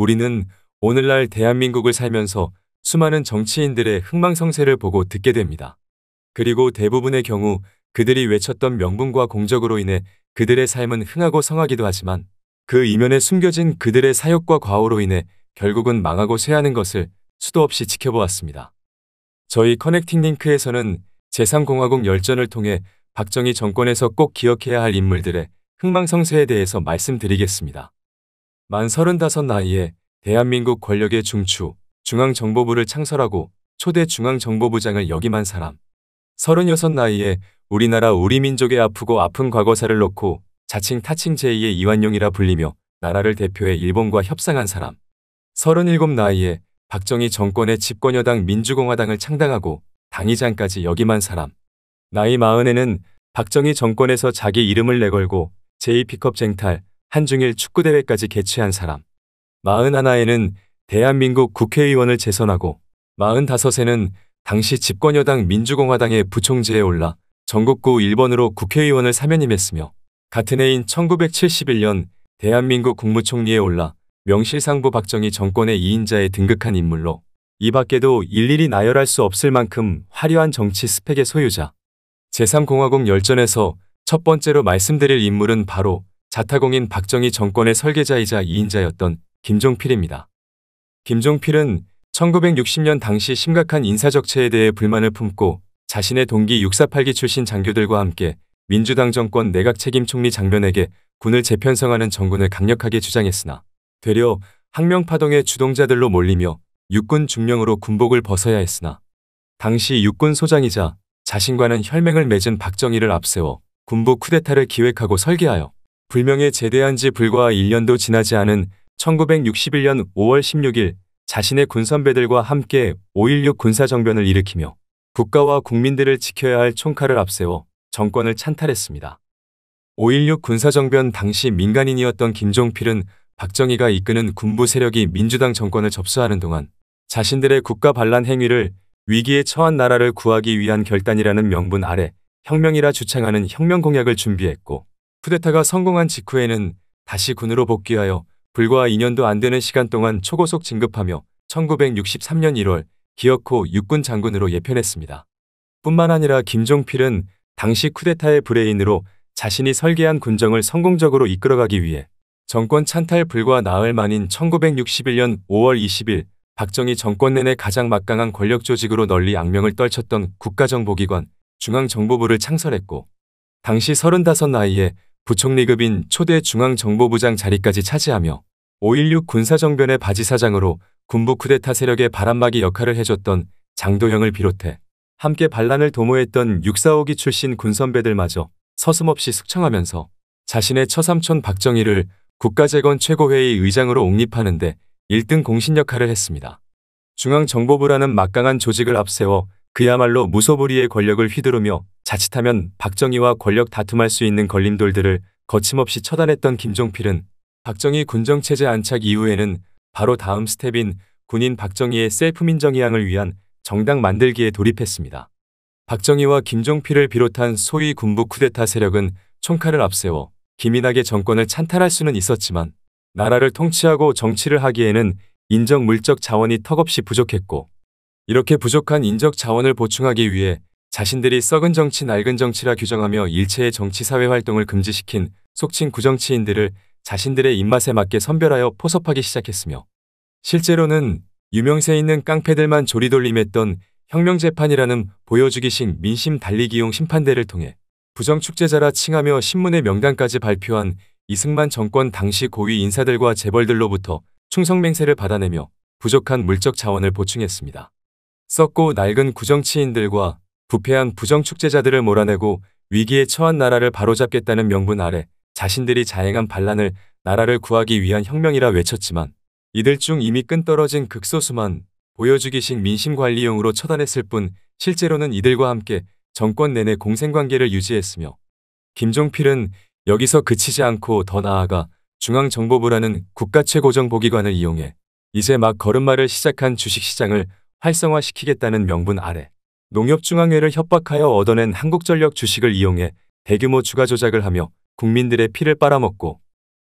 우리는 오늘날 대한민국을 살면서 수많은 정치인들의 흥망성쇠를 보고 듣게 됩니다. 그리고 대부분의 경우 그들이 외쳤던 명분과 공적으로 인해 그들의 삶은 흥하고 성하기도 하지만 그 이면에 숨겨진 그들의 사역과 과오로 인해 결국은 망하고 쇠하는 것을 수도 없이 지켜보았습니다. 저희 커넥팅 링크에서는 제3공화국 열전을 통해 박정희 정권에서 꼭 기억해야 할 인물들의 흥망성쇠에 대해서 말씀드리겠습니다. 만35 나이에 대한민국 권력의 중추 중앙정보부를 창설하고 초대 중앙정보부장을 역임한 사람. 36 나이에 우리나라 우리 민족의 아프고 아픈 과거사를 놓고 자칭 타칭 제2의 이완용이라 불리며 나라를 대표해 일본과 협상한 사람. 37 나이에 박정희 정권의 집권여당 민주공화당을 창당하고 당의장까지 역임한 사람. 나이 마흔에는 박정희 정권에서 자기 이름을 내걸고 제2피컵 쟁탈, 한중일 축구대회까지 개최한 사람. 41에는 대한민국 국회의원을 재선하고 45에는 당시 집권여당 민주공화당의 부총재에 올라 전국구 1번으로 국회의원을 사면임했으며 같은 해인 1971년 대한민국 국무총리에 올라 명실상부 박정희 정권의 2인자에 등극한 인물로 이 밖에도 일일이 나열할 수 없을 만큼 화려한 정치 스펙의 소유자. 제3공화국 열전에서 첫 번째로 말씀드릴 인물은 바로 자타공인 박정희 정권의 설계자이자 2인자였던 김종필입니다. 김종필은 1960년 당시 심각한 인사적체에 대해 불만을 품고 자신의 동기 648기 출신 장교들과 함께 민주당 정권 내각 책임 총리 장면에게 군을 재편성하는 정군을 강력하게 주장했으나 되려 항명파동의 주동자들로 몰리며 육군 중령으로 군복을 벗어야 했으나 당시 육군 소장이자 자신과는 혈맹을 맺은 박정희를 앞세워 군부 쿠데타를 기획하고 설계하여 불명예 제대한 지 불과 1년도 지나지 않은 1961년 5월 16일 자신의 군선배들과 함께 5.16 군사정변을 일으키며 국가와 국민들을 지켜야 할 총칼을 앞세워 정권을 찬탈했습니다. 5.16 군사정변 당시 민간인이었던 김종필은 박정희가 이끄는 군부 세력이 민주당 정권을 접수하는 동안 자신들의 국가 반란 행위를 위기에 처한 나라를 구하기 위한 결단이라는 명분 아래 혁명이라 주창하는 혁명 공약을 준비했고 쿠데타가 성공한 직후에는 다시 군으로 복귀하여 불과 2년도 안 되는 시간 동안 초고속 진급하며 1963년 1월 기어코 육군 장군으로 예편했습니다. 뿐만 아니라 김종필은 당시 쿠데타의 브레인으로 자신이 설계한 군정을 성공적으로 이끌어가기 위해 정권 찬탈 불과 나흘 만인 1961년 5월 20일 박정희 정권 내내 가장 막강한 권력 조직으로 널리 악명을 떨쳤던 국가정보기관 중앙정보부를 창설했고 당시 35 나이에 부총리급인 초대 중앙정보부장 자리까지 차지하며 5.16 군사정변의 바지사장으로 군부 쿠데타 세력의 바람막이 역할을 해줬던 장도형을 비롯해 함께 반란을 도모했던 645기 출신 군선배들마저 서슴없이 숙청하면서 자신의 처삼촌 박정희를 국가재건 최고회의 의장으로 옹립하는데 1등 공신 역할을 했습니다. 중앙정보부라는 막강한 조직을 앞세워 그야말로 무소불위의 권력을 휘두르며 자칫하면 박정희와 권력 다툼할 수 있는 걸림돌들을 거침없이 처단했던 김종필은 박정희 군정체제 안착 이후에는 바로 다음 스텝인 군인 박정희의 셀프민정이항을 위한 정당 만들기에 돌입했습니다. 박정희와 김종필을 비롯한 소위 군부 쿠데타 세력은 총칼을 앞세워 기민하게 정권을 찬탈할 수는 있었지만 나라를 통치하고 정치를 하기에는 인정 물적 자원이 턱없이 부족했고 이렇게 부족한 인적 자원을 보충하기 위해 자신들이 썩은 정치 낡은 정치라 규정하며 일체의 정치사회 활동을 금지시킨 속칭 구정치인들을 자신들의 입맛에 맞게 선별하여 포섭하기 시작했으며 실제로는 유명세 있는 깡패들만 조리돌림했던 혁명재판이라는 보여주기식 민심 달리기용 심판대를 통해 부정축제자라 칭하며 신문의 명단까지 발표한 이승만 정권 당시 고위 인사들과 재벌들로부터 충성맹세를 받아내며 부족한 물적 자원을 보충했습니다. 썩고 낡은 구정치인들과 부패한 부정축제자들을 몰아내고 위기에 처한 나라를 바로잡겠다는 명분 아래 자신들이 자행한 반란을 나라를 구하기 위한 혁명이라 외쳤지만 이들 중 이미 끈떨어진 극소수만 보여주기식 민심관리용으로 처단했을 뿐 실제로는 이들과 함께 정권 내내 공생관계를 유지했으며 김종필은 여기서 그치지 않고 더 나아가 중앙정보부라는 국가 최고정보기관을 이용해 이제 막 걸음마를 시작한 주식시장을 활성화시키겠다는 명분 아래 농협중앙회를 협박하여 얻어낸 한국전력 주식을 이용해 대규모 주가 조작을 하며 국민들의 피를 빨아먹고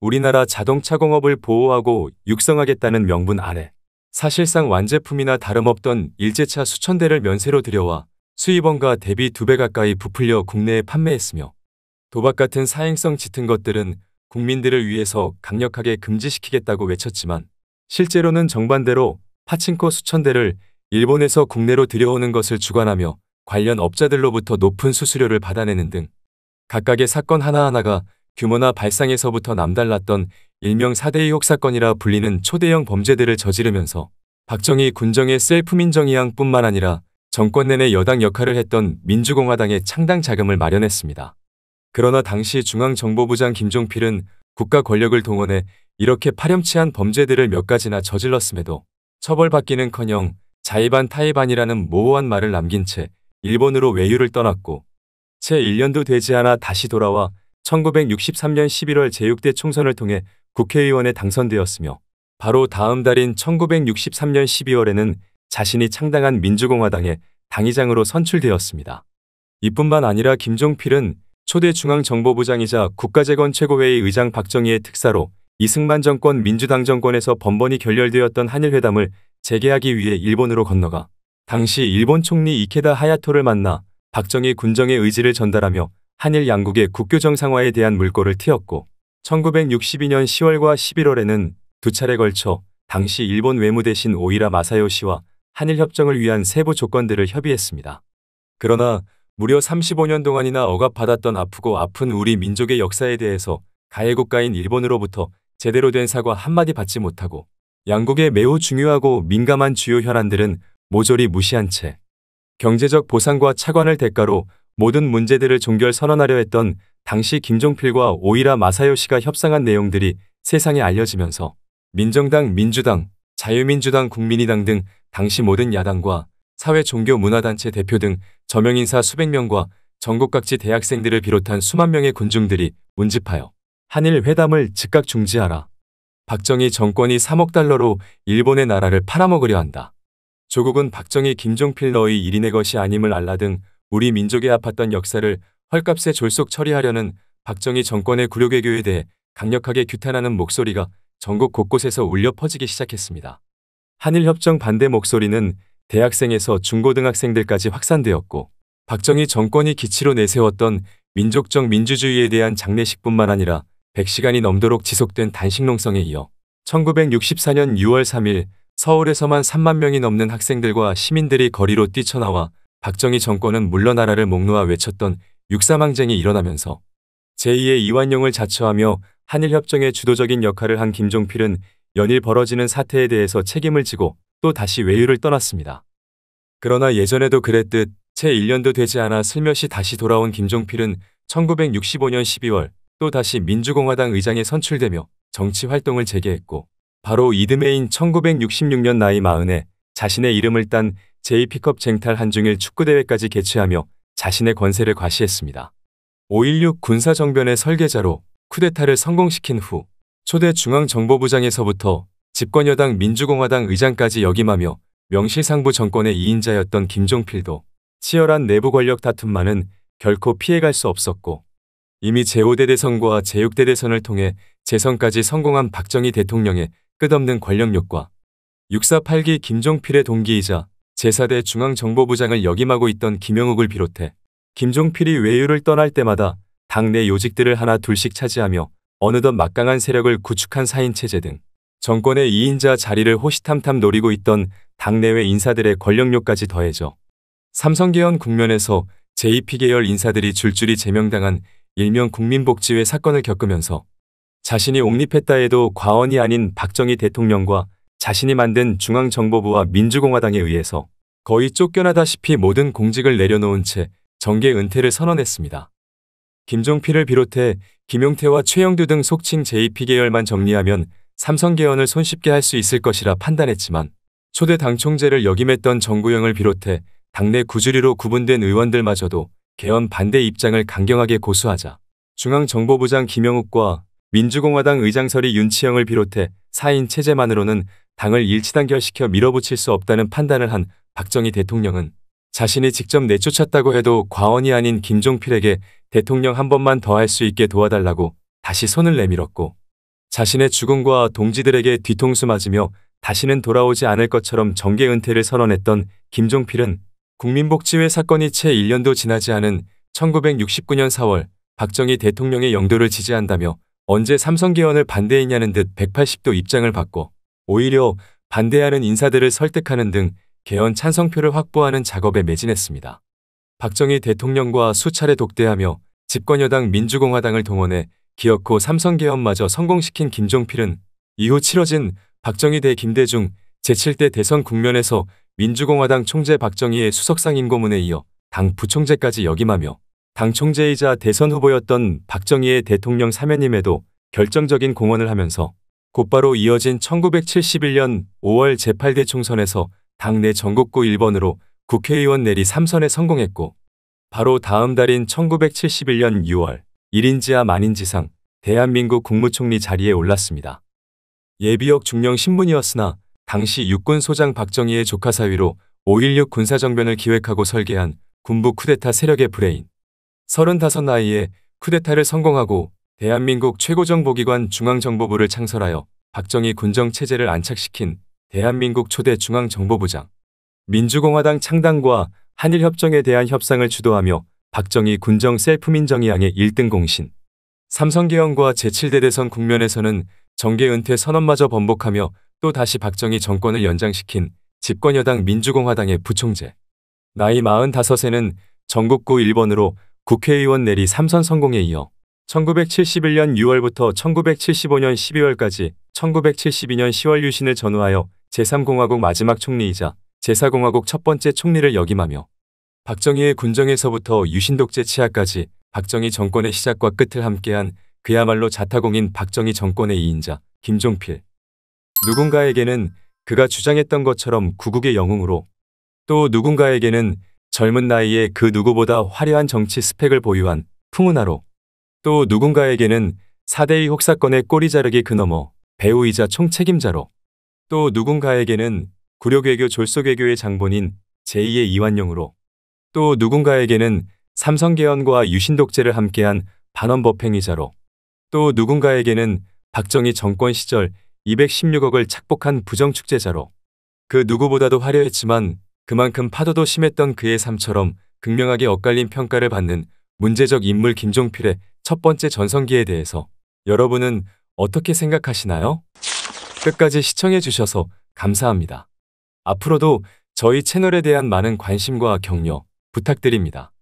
우리나라 자동차 공업을 보호하고 육성하겠다는 명분 아래 사실상 완제품이나 다름없던 일제차 수천 대를 면세로 들여와 수입원과 대비 두 배 가까이 부풀려 국내에 판매했으며 도박 같은 사행성 짙은 것들은 국민들을 위해서 강력하게 금지시키겠다고 외쳤지만 실제로는 정반대로 파친코 수천 대를 일본에서 국내로 들여오는 것을 주관하며 관련 업자들로부터 높은 수수료를 받아내는 등 각각의 사건 하나하나가 규모나 발상에서부터 남달랐던 일명 사대의혹 사건이라 불리는 초대형 범죄들을 저지르면서 박정희 군정의 셀프 민정이항뿐만 아니라 정권 내내 여당 역할을 했던 민주공화당의 창당 자금을 마련했습니다. 그러나 당시 중앙정보부장 김종필은 국가 권력을 동원해 이렇게 파렴치한 범죄들을 몇 가지나 저질렀음에도 처벌받기는커녕 자이반 타이반이라는 모호한 말을 남긴 채 일본으로 외유를 떠났고 채 1년도 되지 않아 다시 돌아와 1963년 11월 제6대 총선을 통해 국회의원에 당선되었으며 바로 다음 달인 1963년 12월에는 자신이 창당한 민주공화당의 당의장으로 선출되었습니다. 이뿐만 아니라 김종필은 초대 중앙정보부장이자 국가재건 최고회의 의장 박정희의 특사로 이승만 정권 민주당 정권에서 번번이 결렬되었던 한일회담을 재개하기 위해 일본으로 건너가 당시 일본 총리 이케다 하야토를 만나 박정희 군정의 의지를 전달하며 한일 양국의 국교 정상화에 대한 물꼬를 트였고 1962년 10월과 11월에는 두 차례 걸쳐 당시 일본 외무대신 오이라 마사요시와 한일 협정을 위한 세부 조건들을 협의했습니다. 그러나 무려 35년 동안이나 억압받았던 아프고 아픈 우리 민족의 역사에 대해서 가해국가인 일본으로부터 제대로 된 사과 한마디 받지 못하고 양국의 매우 중요하고 민감한 주요 현안들은 모조리 무시한 채 경제적 보상과 차관을 대가로 모든 문제들을 종결 선언하려 했던 당시 김종필과 오이라 마사요시가 협상한 내용들이 세상에 알려지면서 민정당, 민주당, 자유민주당, 국민의당 등 당시 모든 야당과 사회 종교 문화단체 대표 등 저명인사 수백 명과 전국 각지 대학생들을 비롯한 수만 명의 군중들이 운집하여 한일 회담을 즉각 중지하라. 박정희 정권이 3억 달러로 일본의 나라를 팔아먹으려 한다. 조국은 박정희 김종필 너의 일인의 것이 아님을 알라 등 우리 민족의 아팠던 역사를 헐값에 졸속 처리하려는 박정희 정권의 굴욕외교에 대해 강력하게 규탄하는 목소리가 전국 곳곳에서 울려 퍼지기 시작했습니다. 한일협정 반대 목소리는 대학생에서 중고등학생들까지 확산되었고 박정희 정권이 기치로 내세웠던 민족적 민주주의에 대한 장례식뿐만 아니라 100시간이 넘도록 지속된 단식농성에 이어 1964년 6월 3일 서울에서만 3만 명이 넘는 학생들과 시민들이 거리로 뛰쳐나와 박정희 정권은 물러나라를 목놓아 외쳤던 육사망쟁이 일어나면서 제2의 이완용을 자처하며 한일협정의 주도적인 역할을 한 김종필은 연일 벌어지는 사태에 대해서 책임을 지고 또 다시 외유를 떠났습니다. 그러나 예전에도 그랬듯 채 1년도 되지 않아 슬며시 다시 돌아온 김종필은 1965년 12월 또다시 민주공화당 의장에 선출되며 정치 활동을 재개했고 바로 이듬해인 1966년 나이 마흔에 자신의 이름을 딴 JP컵 쟁탈 한중일 축구대회까지 개최하며 자신의 권세를 과시했습니다. 5.16 군사정변의 설계자로 쿠데타를 성공시킨 후 초대 중앙정보부장에서부터 집권여당 민주공화당 의장까지 역임하며 명실상부 정권의 2인자였던 김종필도 치열한 내부 권력 다툼만은 결코 피해갈 수 없었고 이미 제5대 대선과 제6대 대선을 통해 재선까지 성공한 박정희 대통령의 끝없는 권력욕과 648기 김종필의 동기이자 제4대 중앙정보부장을 역임하고 있던 김영욱을 비롯해 김종필이 외유를 떠날 때마다 당내 요직들을 하나 둘씩 차지하며 어느덧 막강한 세력을 구축한 사인체제 등 정권의 2인자 자리를 호시탐탐 노리고 있던 당내외 인사들의 권력욕까지 더해져 삼성계열 국면에서 JP계열 인사들이 줄줄이 제명당한 일명 국민복지회 사건을 겪으면서 자신이 옹립했다 해도 과언이 아닌 박정희 대통령과 자신이 만든 중앙정보부와 민주공화당에 의해서 거의 쫓겨나다시피 모든 공직을 내려놓은 채 정계 은퇴를 선언했습니다. 김종필을 비롯해 김용태와 최영두 등 속칭 JP 계열만 정리하면 삼성 개헌을 손쉽게 할 수 있을 것이라 판단했지만 초대 당총재를 역임했던 정구영을 비롯해 당내 구주리로 구분된 의원들마저도 개헌 반대 입장을 강경하게 고수하자 중앙정보부장 김영욱과 민주공화당 의장설이 윤치영을 비롯해 4인 체제만으로는 당을 일치단결시켜 밀어붙일 수 없다는 판단을 한 박정희 대통령은 자신이 직접 내쫓았다고 해도 과언이 아닌 김종필에게 대통령 한 번만 더 할 수 있게 도와달라고 다시 손을 내밀었고 자신의 죽음과 동지들에게 뒤통수 맞으며 다시는 돌아오지 않을 것처럼 정계 은퇴를 선언했던 김종필은 국민복지회 사건이 채 1년도 지나지 않은 1969년 4월 박정희 대통령의 영도를 지지한다며 언제 삼성 계헌을 반대했냐는 듯 180도 입장을 받고 오히려 반대하는 인사들을 설득하는 등 개헌 찬성표를 확보하는 작업에 매진했습니다. 박정희 대통령과 수차례 독대하며 집권여당 민주공화당을 동원해 기어코 삼성 개헌마저 성공시킨 김종필은 이후 치러진 박정희 대 김대중 제7대 대선 국면에서 민주공화당 총재 박정희의 수석상 인고문에 이어 당 부총재까지 역임하며 당 총재이자 대선 후보였던 박정희의 대통령 사면임에도 결정적인 공헌을 하면서 곧바로 이어진 1971년 5월 제8대 총선에서 당내 전국구 1번으로 국회의원 내리 3선에 성공했고 바로 다음 달인 1971년 6월 1인지하 만인지상 대한민국 국무총리 자리에 올랐습니다. 예비역 중령 신분이었으나 당시 육군 소장 박정희의 조카 사위로 5.16 군사정변을 기획하고 설계한 군부 쿠데타 세력의 브레인. 35 나이에 쿠데타를 성공하고 대한민국 최고정보기관 중앙정보부를 창설하여 박정희 군정체제를 안착시킨 대한민국 초대 중앙정보부장. 민주공화당 창당과 한일협정에 대한 협상을 주도하며 박정희 군정 셀프민정의양의 1등 공신. 삼성계헌과 제7대 대선 국면에서는 정계 은퇴 선언마저 번복하며 또 다시 박정희 정권을 연장시킨 집권여당 민주공화당의 부총재. 나이 45세는 전국구 1번으로 국회의원 내리 3선 성공에 이어 1971년 6월부터 1975년 12월까지 1972년 10월 유신을 전후하여 제3공화국 마지막 총리이자 제4공화국 첫 번째 총리를 역임하며 박정희의 군정에서부터 유신독재 치하까지 박정희 정권의 시작과 끝을 함께한 그야말로 자타공인 박정희 정권의 2인자 김종필 누군가에게는 그가 주장했던 것처럼 구국의 영웅으로 또 누군가에게는 젊은 나이에 그 누구보다 화려한 정치 스펙을 보유한 풍운화로 또 누군가에게는 사대의 혹사건의 꼬리 자르기 그너머 배우이자 총책임자로 또 누군가에게는 구려괴교 졸속외교의 장본인 제2의 이완용으로 또 누군가에게는 삼성계헌과 유신독재를 함께한 반원법행위자로 또 누군가에게는 박정희 정권 시절 216억을 착복한 부정축제자로 그 누구보다도 화려했지만 그만큼 파도도 심했던 그의 삶처럼 극명하게 엇갈린 평가를 받는 문제적 인물 김종필의 첫 번째 전성기에 대해서 여러분은 어떻게 생각하시나요? 끝까지 시청해 주셔서 감사합니다. 앞으로도 저희 채널에 대한 많은 관심과 격려 부탁드립니다.